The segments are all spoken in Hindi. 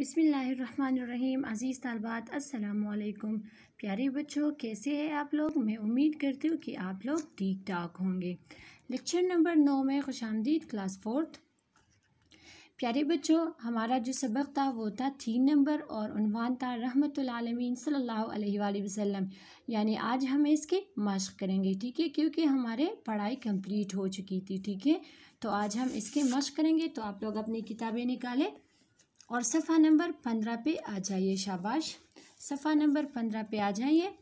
बिसमीम अज़ीज़ तलबात असलकुम प्यारे बच्चों कैसे हैं आप लोग मैं उम्मीद करती हूँ कि आप लोग ठीक ठाक होंगे लेक्चर नंबर नौ में खुश आमदीद क्लास फोर्थ प्यारे बच्चों हमारा जो सबक था वो था थीम नंबर और उनवान था रहमतुल्लामीन सल्लल्लाहु अलैहि वसल्लम यानी आज हम इसके मश्क करेंगे ठीक है क्योंकि हमारे पढ़ाई कम्प्लीट हो चुकी थी ठीक है तो आज हम इसके मश्क करेंगे तो आप लोग अपनी किताबें निकालें और सफ़ा नंबर पंद्रह पे आ जाइए शाबाश सफ़ा नंबर पंद्रह पे आ जाइए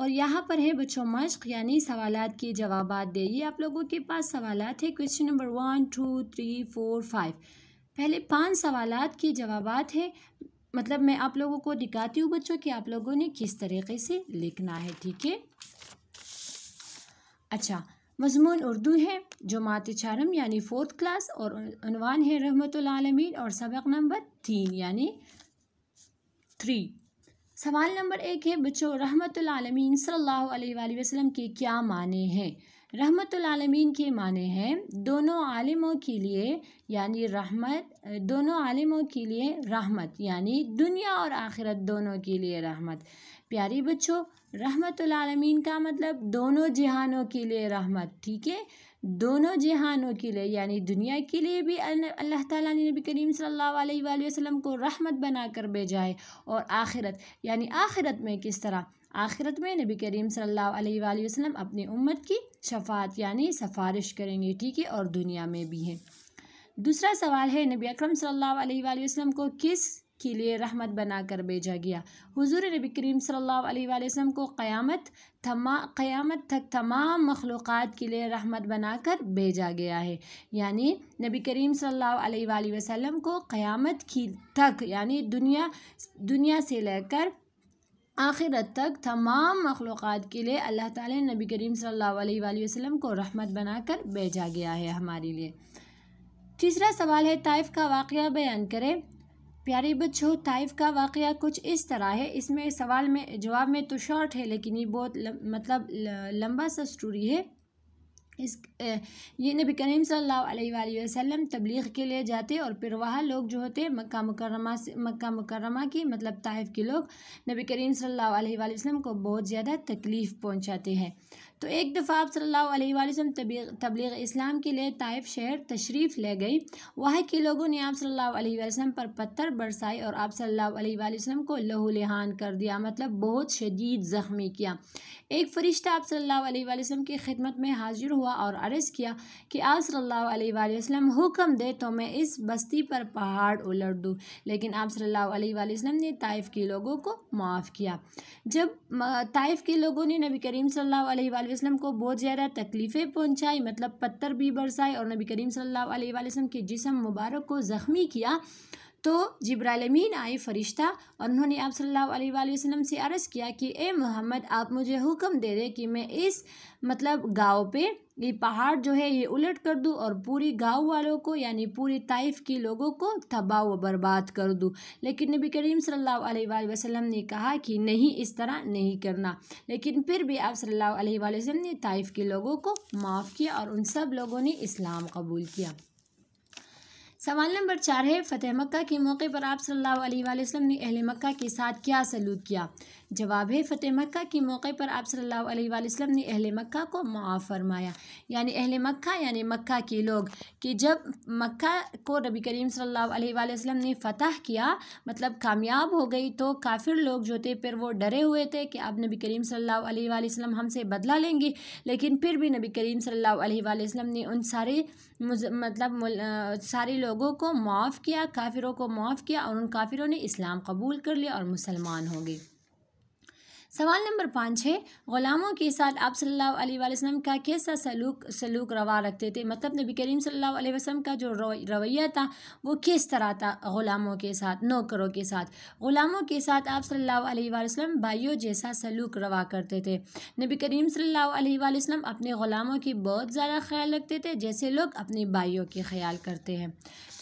और यहाँ पर है बच्चों मश्क यानी सवाल के जवाब दे ये आप लोगों के पास सवाल है question number one two three four five पहले पांच सवाल के जवाब है मतलब मैं आप लोगों को दिखाती हूँ बच्चों कि आप लोगों ने किस तरीके से लिखना है ठीक है अच्छा मजमून उर्दू है मात चारम यानी फोर्थ क्लास और अनवान है रहमत और सबक नंबर तीन यानी थ्री सवाल नंबर एक है बच्चों रहमतमीन सल्ला वसलम के क्या माने हैं रहमतमीन के माने हैं दोनों आलिमों के लिए यानी रहमत दोनों आलिमों के लिए रहमत यानी दुनिया और आखिरत दोनों के लिए रहमत प्यारे बच्चों रहमतमीन का मतलब दोनों जहानों के लिए रहमत ठीक है दोनों जहानों के लिए यानी दुनिया के लिए भी अल्लाह ताला ने नबी करीम सल्लल्लाहु अलैहि वसल्लम को रहमत बनाकर भेजा है और आखिरत यानी आखिरत में किस तरह आखिरत में नबी करीम सल्लल्लाहु अलैहि वसल्लम अपनी उम्मत की शफात यानी सफारिश करेंगे ठीक है और दुनिया में भी है दूसरा सवाल है नबी अकरम सल्लल्लाहु अलैहि वसल्लम को किस के लिए रहमत बनाकर भेजा गया हुजूर नबी करीम सल्लल्लाहु अलैहि वसल्लम को क़यामत थमा क़यामत तक तमाम मखलूक़ के लिए रहमत बनाकर भेजा गया है यानी नबी करीम सल्लल्लाहु अलैहि वसल्लम को क़यामत की तक यानी दुनिया दुनिया से लेकर आखिरत तक तमाम मखलूक़ के लिए अल्लाह ताला नबी करीम सल्लल्लाहु अलैहि वसल्लम को रहमत बनाकर भेजा गया है हमारे लिए तीसरा सवाल है ताइफ़ का वाक़ बयान करें प्यारे बच्चों ताइफ का वाक़ कुछ इस तरह है इसमें सवाल में जवाब में तो शॉर्ट है लेकिन ये बहुत मतलब ल, लंबा सा स्टोरी है इस ये नबी करीम सल्लल्लाहु अलैहि वसल्लम तबलीग के लिए जाते और फिर वहाँ लोग जो होते मक्का मुकरमा से मक्का मुकरमा की मतलब ताइफ के लोग नबी करीम सल्लल्लाहु अलैहि वसल्लम को बहुत ज़्यादा तकलीफ़ पहुँचाते हैं तो एक दफ़ा आप सल्लल्लाहु अलैहि वसल्लम तबलीग इस्लाम के लिए ताइफ शहर तशरीफ़ ले गई वहाँ के लोगों ने आप सल्लल्लाहु अलैहि वसल्लम पर पत्थर बरसाए और आप सल्लल्लाहु अलैहि वसल्लम को लहूलहान कर दिया मतलब बहुत शदीद ज़ख्मी किया एक फ़रिश्ता आप सल्लल्लाहु अलैहि वसल्लम की खिदमत में हाजिर हुआ और अर्ज़ किया कि आप सल्लल्लाहु अलैहि वसल्लम हुक्म दे तो मैं इस बस्ती पर पहाड़ उलट दूँ लेकिन आप सल्लल्लाहु अलैहि वसल्लम ने ताइफ़ के लोगों को माफ़ किया जब ताइफ़ के लोगों ने नबी करीम सल्लल्लाहु अलैहि वसल्लम को बहुत ज़्यादा तकलीफ़ें पहुँचाई मतलब पत्थर भी बरसाए और नबी करीम सल्लल्लाहु अलैहि वसल्लम के जिसम मुबारक को ज़ख्मी किया तो जब्रालमीन आए फ़रिश्ता और उन्होंने आप सल्लल्लाहु अलैहि वसल्लम से अर्ज़ किया कि ए मोहम्मद आप मुझे हुक्म दे दें कि मैं इस मतलब गांव पे ये पहाड़ जो है ये उलट कर दूँ और पूरी गांव वालों को यानी पूरी ताइफ के लोगों को तबाह व बर्बाद कर दूँ लेकिन नबी करीम सल्लल्लाहु अलैहि वसल्लम ने कहा कि नहीं इस तरह नहीं करना लेकिन फिर भी आप सल्लल्लाहु अलैहि वसल्लम ने ताइफ के लोगों को माफ़ किया और उन सब लोगों ने इस्लाम कबूल किया सवाल नंबर चार है फ़तेह मक्का के मौके पर आप सल्लल्लाहु अलैहि वसल्लम ने अहले मक्का के साथ क्या सलूक किया जवाब है फ़तेह मक्का के मौके पर आप सल्लल्लाहु अलैहि वसल्लम ने अहले मक्का को मुआफ़ फरमाया यानी अहल मक्का यानी मक्का के लोग कि जब मक्का को नबी करीम सल्लल्लाहु अलैहि वसल्लम ने फ़तह किया मतलब कामयाब हो गई तो काफिर लोग जो थे फिर वो डरे हुए थे कि अब नबी करीम सल्लल्लाहु अलैहि वसल्लम हमसे बदला लेंगे लेकिन फिर भी नबी करीम सल्लल्लाहु अलैहि वसल्लम ने उन सारे मतलब सारे लोग लोगों को माफ़ किया काफिरों को माफ़ किया और उन काफिरों ने इस्लाम कबूल कर लिया और मुसलमान हो गए सवाल नंबर पाँच है ग़ुलामों के साथ आप सल्लल्लाहु अलैहि वसल्लम का कैसा सलूक सलूक रवा रखते थे मतलब नबी करीम सल्लल्लाहु अलैहि वसल्लम का जो रवैया था वो किस तरह था ग़ुलामों के साथ नौकरों के साथ ग़ुलामों के साथ आप सल्लल्लाहु अलैहि वसल्लम भाइयों जैसा सलूक रवा करते थे नबी करीम सल्लल्लाहु अलैहि वसल्लम अपने ग़ुलामों की बहुत ज़्यादा ख्याल रखते थे जैसे लोग अपने भाइयों के ख्याल करते हैं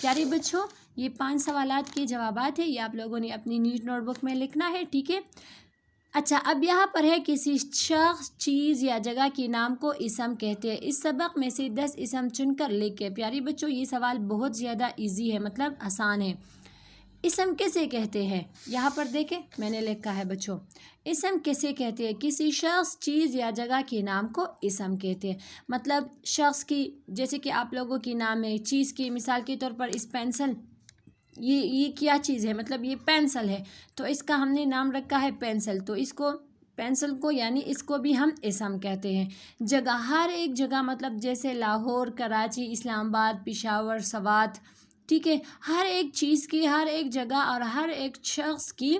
प्यारे बच्चों ये पांच सवाल के जवाब है ये आप लोगों ने अपनी नीट नोटबुक में लिखना है ठीक है अच्छा अब यहाँ पर है किसी शख्स चीज़ या जगह के नाम को इसम कहते हैं इस सबक में से दस इसम चुनकर लेके प्यारी बच्चों ये सवाल बहुत ज़्यादा इजी है मतलब आसान है इसम कैसे कहते हैं यहाँ पर देखें मैंने लिखा है बच्चों इसम कैसे कहते हैं किसी शख्स चीज़ या जगह के नाम को इसम कहते हैं मतलब शख्स की जैसे कि आप लोगों की नाम है चीज़ की मिसाल के तौर पर इस पेंसिल ये ये क्या चीज़ है मतलब ये पेंसिल है तो इसका हमने नाम रखा है पेंसिल तो इसको पेंसिल को यानी इसको भी हम इसम कहते हैं जगह हर एक जगह मतलब जैसे लाहौर कराची इस्लामाबाद पिशावर सवात ठीक है हर एक चीज़ की हर एक जगह और हर एक शख्स की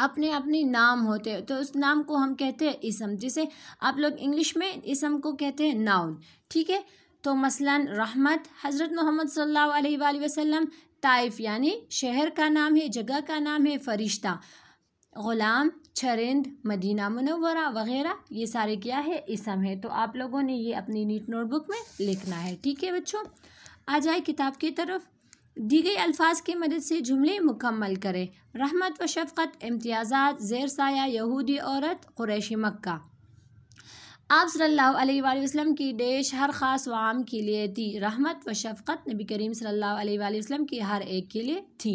अपने अपने नाम होते हैं तो उस नाम को हम कहते हैं इसम जैसे आप लोग इंग्लिश में इसम को कहते हैं नाउन ठीक है तो मसलन रहमत हज़रत मोहम्मद सल्लल्लाहु अलैहि वसल्लम ताइफ यानी शहर का नाम है जगह का नाम है फरिश्ता ग़ुलाम छरिंद मदीना मनवरा वगैरह ये सारे क्या है इसम है तो आप लोगों ने ये अपनी नीट नोटबुक में लिखना है ठीक है बच्चों आ जाए किताब की तरफ दी गई अल्फाज की मदद से जुमले मुकम्मल करें रहमत व शफ़क़त इम्तियाज़ात ज़ैर साया यहूदी औरत क़ुरैश मक्का आप सल्लल्लाहु की डेश हर ख़ास वाम के लिए थी रहमत व शफ़क़त नबी करीम सल्लल्लाहु अलैहि वसल्लम की हर एक के लिए थी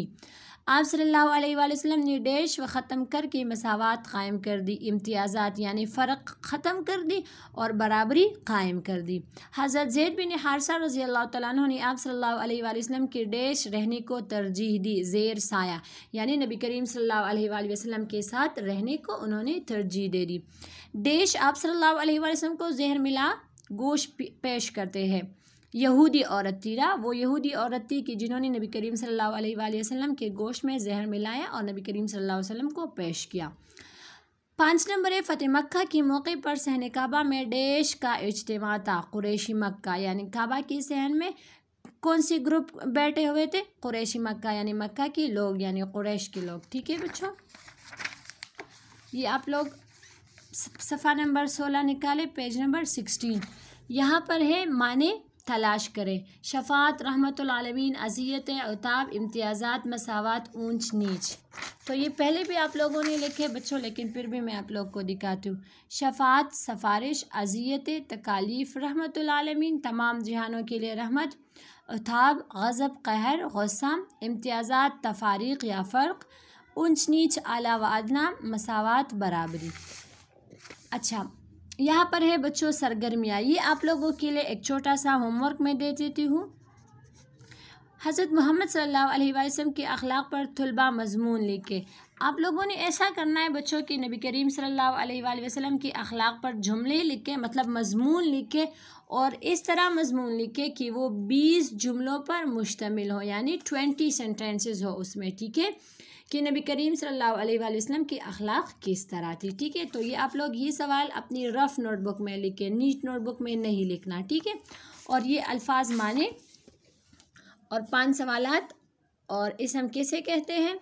आप सल्लल्लाहु ने देश व ख़त्म करके मसावत कायम कर दी इम्तियाज़ात यानी फ़र्क ख़त्म कर दी और बराबरी कायम कर दी हज़रत जैद बिन हारसा रज़ी अल्लाह तु ने आप सल्लल्लाहु के देश रहने को तरजीह दी ज़ेर साया यानी नबी करीम सल्लल्लाहु के साथ रहने को उन्होंने तरजीह दे दी देश आप सल्लल्लाहु को जहर मिला गोश पेश करते हैं यहूदी औरत थी रहा वो यहूदी औरत थी कि जिन्होंने नबी करीम सल्लल्लाहु अलैहि वसल्लम के गोश में जहर मिलाया और नबी करीम सल्लल्लाहु अलैहि वसल्लम को पेश किया पाँच नंबर है फ़तेह मक्का के मौके पर सहन काबा में डेश का इज्तम था कुरेशी मक्का यानी काबा के सहन में कौन से ग्रुप बैठे हुए थे कुरेशी मक्का यानी मक्का के लोग यानी कुरैश के लोग ठीक है बच्चों ये आप लोग सफ़ा नंबर सोलह निकाले पेज नंबर सिक्सटीन यहाँ पर है माने तलाश करें शफात आलमीन अजियतें अताब इम्तियाज़ात मसावत ऊंच नीच तो ये पहले भी आप लोगों ने लिखे बच्चों लेकिन फिर भी मैं आप लोग को दिखाती हूँ शफात सफारिश अजियतें तकालीफ़ आलमीन तमाम जहानों के लिए रहमत अताब गज़ब कहर गौसम इम्तियाजा तफारीक या फ़र्क ऊंच नीच आला वादना मसावत बराबरी अच्छा यहाँ पर है बच्चों सरगर्मियाँ ये आप लोगों के लिए एक छोटा सा होमवर्क मैं दे देती हूँ हज़रत मोहम्मद सल्लल्लाहु अलैहि वसल्लम के अखलाक पर तलबा मजमून लिखे आप लोगों ने ऐसा करना है बच्चों की नबी करीम सल्लल्लाहु अलैहि वसल्लम के अखलाक पर जुमले लिखे मतलब मजमून लिखे और इस तरह मजमून लिखे कि वो बीस जुमलों पर मुश्तमिल हो यानी ट्वेंटी सेंटेंसेस हो उसमें ठीक है कि नबी करीम सल्लल्लाहु अलैहि वसल्लम की अखलाक किस तरह थी ठीक है तो ये आप लोग ये सवाल अपनी रफ़ नोटबुक में लिखें नीट नोटबुक में नहीं लिखना ठीक है और ये अल्फाज माने और पांच सवाल और इस हम कैसे कहते हैं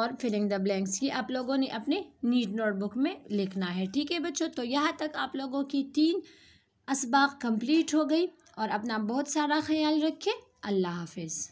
और फिलिंग द ब्लैंक्स ये आप लोगों ने अपने नीट नोटबुक में लिखना है ठीक है बच्चों तो यहाँ तक आप लोगों की तीन इसबाक कंप्लीट हो गई और अपना बहुत सारा ख्याल रखें अल्लाह हाफिज़